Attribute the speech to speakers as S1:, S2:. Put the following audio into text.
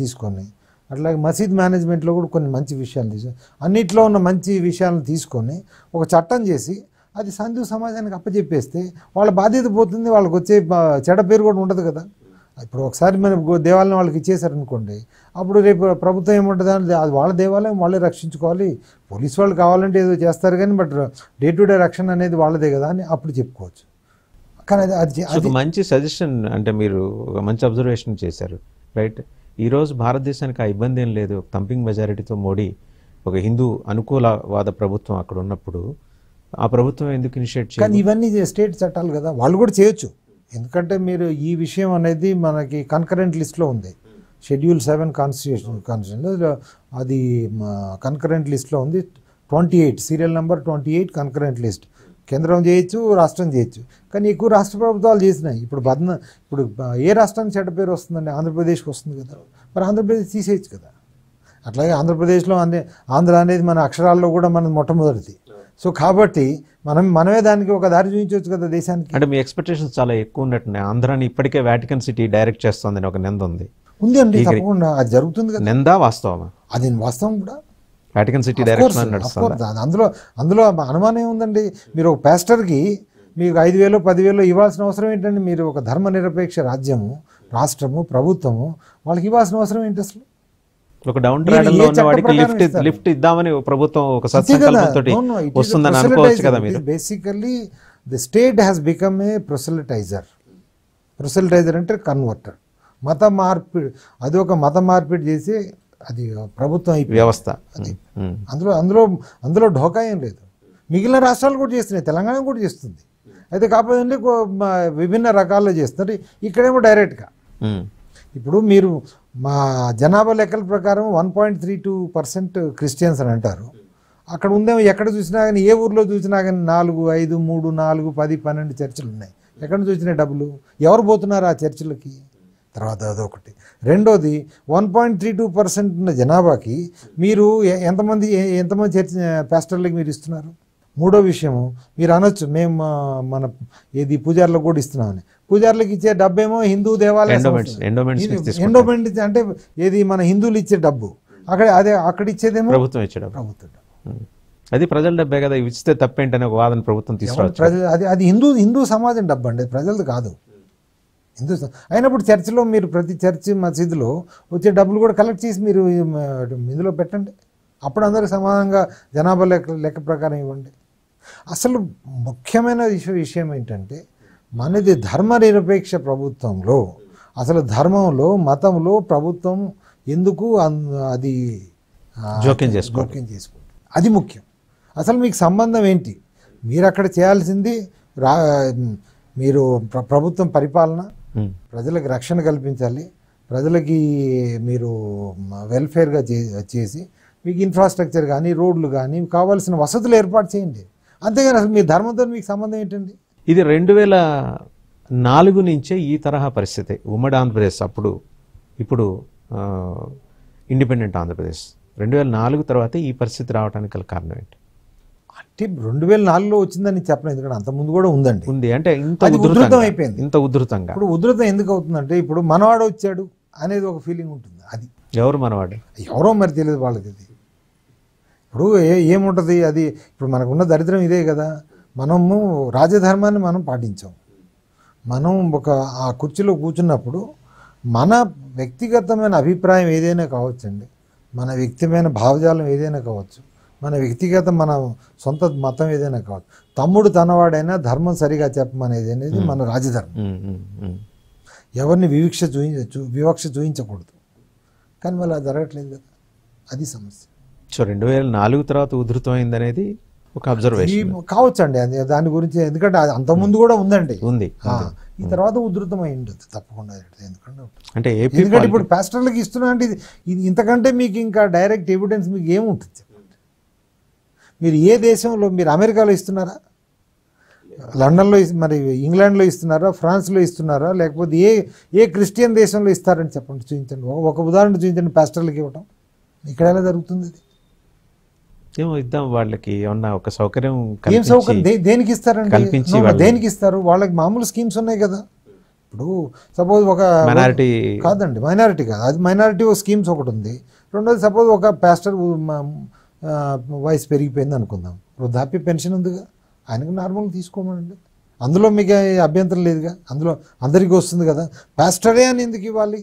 S1: తీసుకొని అట్లాగే మసీద్ మేనేజ్మెంట్లో కూడా కొన్ని మంచి విషయాలు తీసుకొని అన్నిట్లో ఉన్న మంచి విషయాలను తీసుకొని ఒక చట్టం చేసి అది సంధు సమాజానికి అప్పచెప్పేస్తే వాళ్ళ బాధ్యత పోతుంది వాళ్ళకి వచ్చే చెడ పేరు కూడా ఉండదు కదా ఇప్పుడు ఒకసారి మన దేవాలయం వాళ్ళకి ఇచ్చేసారనుకోండి అప్పుడు రేపు ప్రభుత్వం ఏముంటుంది అది వాళ్ళ దేవాలయం వాళ్ళే రక్షించుకోవాలి పోలీసు వాళ్ళు కావాలంటే ఏదో చేస్తారు కానీ బట్ డే టు డే రక్షణ అనేది వాళ్ళదే కదా అని అప్పుడు చెప్పుకోవచ్చు కానీ అది అది
S2: మంచి సజెషన్ అంటే మీరు మంచి అబ్జర్వేషన్ చేశారు రైట్ ఈరోజు భారతదేశానికి ఆ ఇబ్బంది ఏం లేదు థంపింగ్ మెజారిటీతో మోడీ ఒక హిందూ అనుకూలవాద ప్రభుత్వం అక్కడ ఉన్నప్పుడు ఆ ప్రభుత్వం ఎందుకు ఇనిషియేట్ చేయాలి
S1: ఇవన్నీ స్టేట్ చట్టాలు కదా వాళ్ళు కూడా చేయొచ్చు ఎందుకంటే మీరు ఈ విషయం అనేది మనకి కన్కరెంట్ లిస్ట్లో ఉంది షెడ్యూల్ సెవెన్ కాన్స్టిట్యూషన్ కాన్స్టిట్యూషన్ అది కన్కరెంట్ లిస్ట్లో ఉంది twenty eight serial number twenty eight concurrent list కేంద్రం చేయొచ్చు రాష్ట్రం చేయొచ్చు కానీ ఎక్కువ రాష్ట్ర ప్రభుత్వాలు చేసినాయి ఇప్పుడు బదన ఇప్పుడు ఏ రాష్ట్రానికి చెడ్డ పేరు వస్తుందండి ఆంధ్రప్రదేశ్కి వస్తుంది కదా మరి ఆంధ్రప్రదేశ్ తీసేయచ్చు కదా అట్లాగే ఆంధ్రప్రదేశ్లో అనే ఆంధ్ర అనేది మన అక్షరాల్లో కూడా మనం మొట్టమొదటిది సో కాబట్టి మనం మనమే దానికి ఒక దారి చూపించవచ్చు కదా దేశానికి
S2: అంటే మీ ఎక్స్పెక్టేషన్స్ చాలా ఎక్కువ ఉన్నట్టున్నాయి ఆంధ్రాని ఇప్పటికే వాటికన్ సిటీ డైరెక్ట్ చేస్తుందని ఒక నింద ఉంది ఉంది అండి తప్పకుండా అది జరుగుతుంది కదా నిందా వాస్తవం అది వాస్తవం కూడా వాటికన్ సిటీ డైరెక్షన్
S1: అందులో అందులో అనుమానం ఉందండి మీరు ఒక పాస్టర్కి మీకు ఐదు వేలు పదివేలు ఇవ్వాల్సిన అవసరం ఏంటండి మీరు ఒక ధర్మ నిరపేక్ష రాజ్యము రాష్ట్రము ప్రభుత్వము వాళ్ళకి ఇవ్వాల్సిన అవసరం ఏంటి అసలు
S2: ఒక డౌన్ ట్రాడల్లో ఉన్న వాడికి లిఫ్ట్ లిఫ్ట్ ఇద్దామని ప్రభుత్వం ఒక సత్సంకల్పంతో వస్తుందని అనుకోవచ్చు కదా మీరు
S1: basically the state has become a proselytizer proselytizer అంటే కన్వర్టర్ మత మార్పిడి అది ఒక మత మార్పిడి చేసి అది ప్రభుత్వం
S2: వ్యవస్థ అది
S1: అందులో అందులో అందులో ఢోకా ఏం లేదు మిగిలిన రాష్ట్రాలు కూడా చేస్తున్నాయి తెలంగాణ కూడా చేస్తుంది అయితే కాకపోతే విభిన్న రకాల్లో చేస్తున్నారు ఇక్కడేమో డైరెక్ట్గా ఇప్పుడు మీరు మా జనాభా లెక్కల ప్రకారం one point three two percent Christians అని అంటారు అక్కడ ఉందేమో ఎక్కడ చూసినా కానీ ఏ ఊర్లో చూసినా కానీ నాలుగు ఐదు మూడు నాలుగు పది పన్నెండు చర్చలు ఉన్నాయి ఎక్కడ చూసినాయి డబ్బులు ఎవరు పోతున్నారు ఆ చర్చిలకి తర్వాత అదొకటి రెండోది one point three two percent ఉన్న జనాభాకి మీరు ఎంతమంది ఎంతమంది చర్చ పాస్టర్లకి మీరు ఇస్తున్నారు మూడో విషయము మీరు అనొచ్చు మేము మన ఏది పూజార్లకు కూడా ఇస్తున్నామని పూజార్లకు ఇచ్చే డబ్బు ఏమో హిందూ దేవాలయం ఎండోమెంట్ అంటే ఏది మన హిందువులు ఇచ్చే డబ్బు అక్కడ అదే అక్కడ ఇచ్చేదేమో ప్రభుత్వం
S2: ఇచ్చే ప్రభుత్వం అది ప్రజల డబ్బే కదా ఇచ్చితే తప్పేంటనే ఒక వాదన ప్రభుత్వం తీసుకురావచ్చు
S1: అది అది హిందూ హిందూ సమాజం డబ్బు అండి ప్రజలది కాదు హిందూ అయినప్పుడు చర్చిలో మీరు ప్రతి చర్చి మసీదులో వచ్చే డబ్బులు కూడా కలెక్ట్ చేసి మీరు ఇందులో పెట్టండి అప్పుడు అందరికి సమానంగా జనాభా లెక్క లెక్క ప్రకారం ఇవ్వండి అసలు ముఖ్యమైన విషయం ఏంటంటే మనది ధర్మ నిరపేక్ష ప్రభుత్వంలో అసలు ధర్మంలో మతంలో ప్రభుత్వం ఎందుకు అది జోక్యం చేసుకో జోక్యం చేసుకో అది ముఖ్యం అసలు మీకు సంబంధం ఏంటి మీరు అక్కడ చేయాల్సింది రా మీరు ప్రభుత్వం పరిపాలన ప్రజలకు రక్షణ కల్పించాలి ప్రజలకి మీరు వెల్ఫేర్గా చేసి మీకు ఇన్ఫ్రాస్ట్రక్చర్ కానీ రోడ్లు కానీ కావాల్సిన వసతులు ఏర్పాటు చేయండి అంతేగాని అసలు మీ ధర్మంతో మీకు సంబంధం ఏంటండి
S2: ఇది రెండు వేల నాలుగు నుంచే ఈ తరహా పరిస్థితి ఉమ్మడి ఆంధ్రప్రదేశ్ అప్పుడు ఇప్పుడు ఇండిపెండెంట్ ఆంధ్రప్రదేశ్ రెండు వేల నాలుగు తర్వాత ఈ పరిస్థితి రావడానికి గల కారణం ఏంటి
S1: అంటే రెండు వేల నాలుగులో వచ్చిందని చెప్పలేదు ఎందుకంటే అంతకుముందు కూడా ఉందండి ఉంది అంటే ఇంత ఉధృతం అయిపోయింది
S2: ఇంత ఉధృతంగా ఇప్పుడు
S1: ఉధృతం ఎందుకు అవుతుందంటే ఇప్పుడు మనవాడు వచ్చాడు అనేది ఒక ఫీలింగ్ ఉంటుంది
S2: అది ఎవరు మనవాడు
S1: ఎవరో మరి తెలియదు వాళ్ళకి అది ఇప్పుడు ఏముంటుంది అది ఇప్పుడు మనకున్న దరిద్రం ఇదే కదా మనము రాజధర్మాన్ని మనం పాటించాం మనం ఒక ఆ కుర్చీలో కూర్చున్నప్పుడు మన వ్యక్తిగతమైన అభిప్రాయం ఏదైనా కావచ్చండి మన వ్యక్తిమైన భావజాలం ఏదైనా కావచ్చు మన వ్యక్తిగత మన సొంత మతం ఏదైనా కావచ్చు తమ్ముడు తనవాడైనా ధర్మం సరిగా చెప్పమనేది అనేది మన
S2: రాజధర్మం
S1: ఎవరిని వివక్ష చూపించ వివక్ష చూపించకూడదు కానీ మళ్ళీ అది జరగట్లేదు కదా అది సమస్య
S2: సో రెండు వేల నాలుగు తర్వాత ఉధృతమైంది అనేది ఒక అబ్జర్వేషన్
S1: కావచ్చు అండి దాని గురించి ఎందుకంటే అది అంతకుముందు కూడా ఉందండి ఉంది ఈ తర్వాత ఉధృతమై ఉండదు తప్పకుండా ఎందుకంటే
S2: అంటే ఇప్పుడు
S1: పాస్టర్లకు ఇస్తున్నా అంటే ఇది ఇంతకంటే మీకు ఇంకా డైరెక్ట్ ఎవిడెన్స్ మీకు ఏముంటుంది మీరు ఏ దేశంలో మీరు అమెరికాలో ఇస్తున్నారా లండన్లో మరి ఇంగ్లాండ్లో ఇస్తున్నారా ఫ్రాన్స్లో ఇస్తున్నారా లేకపోతే ఏ ఏ క్రిస్టియన్ దేశంలో ఇస్తారని చెప్పండి చూపించండి ఒక ఉదాహరణ చూపించండి పాస్టర్లకు ఇవ్వటం ఇక్కడ ఎలా జరుగుతుంది అది
S2: ఏమో ఇద్దాం వాళ్ళకి ఏమన్నా ఒక సౌకర్యం ఏం సౌకర్యం దేనికి ఇస్తారండి దేనికి
S1: ఇస్తారు వాళ్ళకి మామూలు స్కీమ్స్ ఉన్నాయి కదా ఇప్పుడు సపోజ్ ఒక మైనారిటీ కాదండి మైనారిటీ కాదు అది మైనారిటీ స్కీమ్స్ ఒకటి ఉంది రెండోది సపోజ్ ఒక పాస్టర్ వయసు పెరిగిపోయింది అనుకుందాం వృద్ధాప్య పెన్షన్ ఉందిగా ఆయనకు నార్మల్గా తీసుకోమనండి అందులో మీకు అభ్యంతరం లేదుగా అందులో అందరికీ వస్తుంది కదా పాస్టరే అని ఎందుకు ఇవ్వాలి